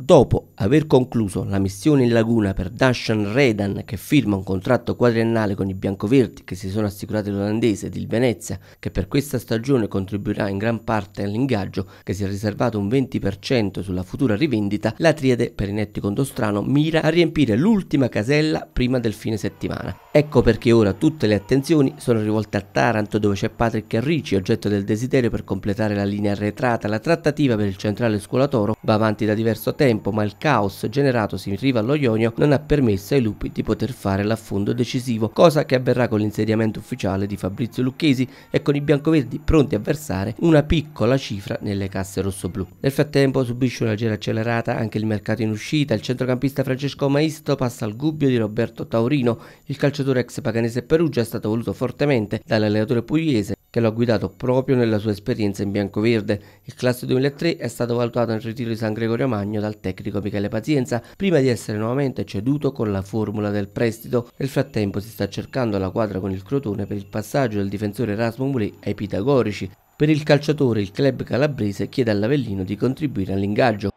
dopo Aver concluso la missione in laguna per Dashan Redan, che firma un contratto quadriennale con i biancoverdi che si sono assicurati l'olandese ed il Venezia, che per questa stagione contribuirà in gran parte all'ingaggio che si è riservato un 20% sulla futura rivendita, la triade per i netti Condostrano mira a riempire l'ultima casella prima del fine settimana. Ecco perché ora tutte le attenzioni sono rivolte a Taranto dove c'è Patrick Arrici, oggetto del desiderio per completare la linea arretrata. La trattativa per il centrale Scuolatoro va avanti da diverso tempo, ma il caso caos generatosi in riva allo Ionio non ha permesso ai lupi di poter fare l'affondo decisivo, cosa che avverrà con l'insediamento ufficiale di Fabrizio Lucchesi e con i biancoverdi pronti a versare una piccola cifra nelle casse rossoblù. Nel frattempo subisce una gira accelerata anche il mercato in uscita, il centrocampista Francesco Maisto passa al gubbio di Roberto Taurino, il calciatore ex Paganese Perugia è stato voluto fortemente dall'allenatore pugliese che lo ha guidato proprio nella sua esperienza in bianco-verde. Il classe 2003 è stato valutato nel ritiro di San Gregorio Magno dal tecnico Michele Pazienza prima di essere nuovamente ceduto con la formula del prestito. Nel frattempo si sta cercando la quadra con il Crotone per il passaggio del difensore Erasmo Mulè ai pitagorici. Per il calciatore il club calabrese chiede all'Avellino di contribuire all'ingaggio.